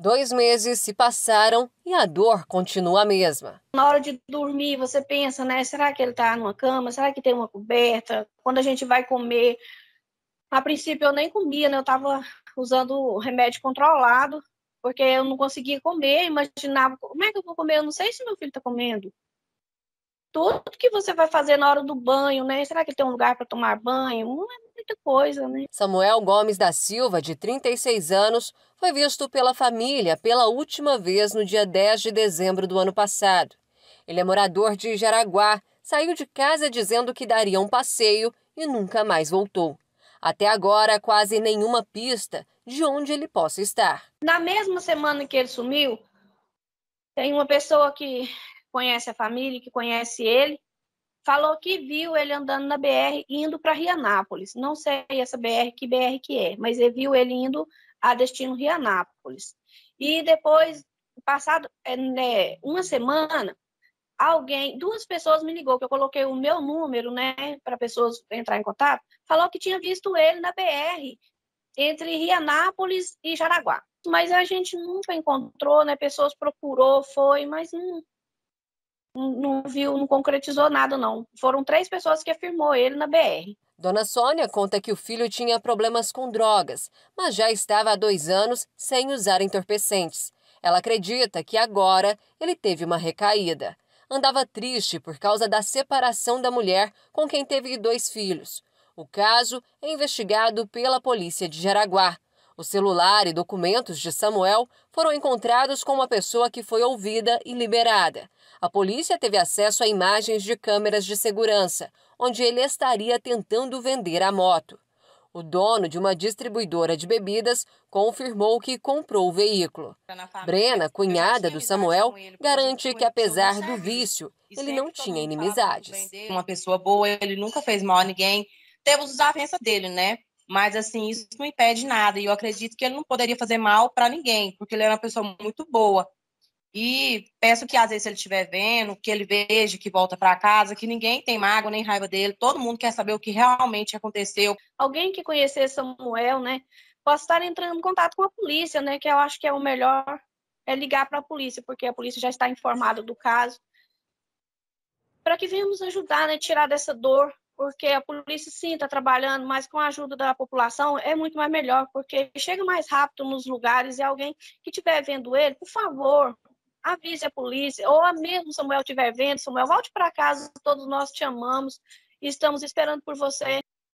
Dois meses se passaram e a dor continua a mesma. Na hora de dormir, você pensa, né? Será que ele está numa cama? Será que tem uma coberta? Quando a gente vai comer. A princípio, eu nem comia, né? Eu estava usando remédio controlado, porque eu não conseguia comer. Imaginava, como é que eu vou comer? Eu não sei se meu filho está comendo. Tudo que você vai fazer na hora do banho, né? Será que tem um lugar para tomar banho? É muita coisa, né? Samuel Gomes da Silva, de 36 anos, foi visto pela família pela última vez no dia 10 de dezembro do ano passado. Ele é morador de Jaraguá, saiu de casa dizendo que daria um passeio e nunca mais voltou. Até agora, quase nenhuma pista de onde ele possa estar. Na mesma semana que ele sumiu, tem uma pessoa que conhece a família, que conhece ele, falou que viu ele andando na BR indo para Rianápolis. Não sei essa BR que BR que é, mas ele viu ele indo a destino Rianápolis. E depois, passado é, né, uma semana, alguém, duas pessoas me ligou que eu coloquei o meu número, né, para pessoas entrar em contato, falou que tinha visto ele na BR entre Rianápolis e Jaraguá. Mas a gente nunca encontrou, né? Pessoas procurou, foi, mas não, não viu, não concretizou nada, não. Foram três pessoas que afirmou ele na BR. Dona Sônia conta que o filho tinha problemas com drogas, mas já estava há dois anos sem usar entorpecentes. Ela acredita que agora ele teve uma recaída. Andava triste por causa da separação da mulher com quem teve dois filhos. O caso é investigado pela polícia de Jaraguá. O celular e documentos de Samuel foram encontrados com uma pessoa que foi ouvida e liberada. A polícia teve acesso a imagens de câmeras de segurança, onde ele estaria tentando vender a moto. O dono de uma distribuidora de bebidas confirmou que comprou o veículo. Brena, cunhada do Samuel, garante que apesar do vício, ele não tinha inimizades. Uma pessoa boa, ele nunca fez mal a ninguém. Temos a avanças dele, né? Mas, assim, isso não impede nada. E eu acredito que ele não poderia fazer mal para ninguém, porque ele é uma pessoa muito boa. E peço que, às vezes, se ele estiver vendo, que ele veja, que volta para casa, que ninguém tem mágoa nem raiva dele, todo mundo quer saber o que realmente aconteceu. Alguém que conhecer Samuel, né, possa estar entrando em contato com a polícia, né, que eu acho que é o melhor é ligar para a polícia, porque a polícia já está informada do caso. Para que venhamos ajudar, né, tirar dessa dor porque a polícia sim está trabalhando, mas com a ajuda da população é muito mais melhor, porque chega mais rápido nos lugares e alguém que estiver vendo ele, por favor, avise a polícia, ou mesmo Samuel estiver vendo, Samuel, volte para casa, todos nós te amamos e estamos esperando por você.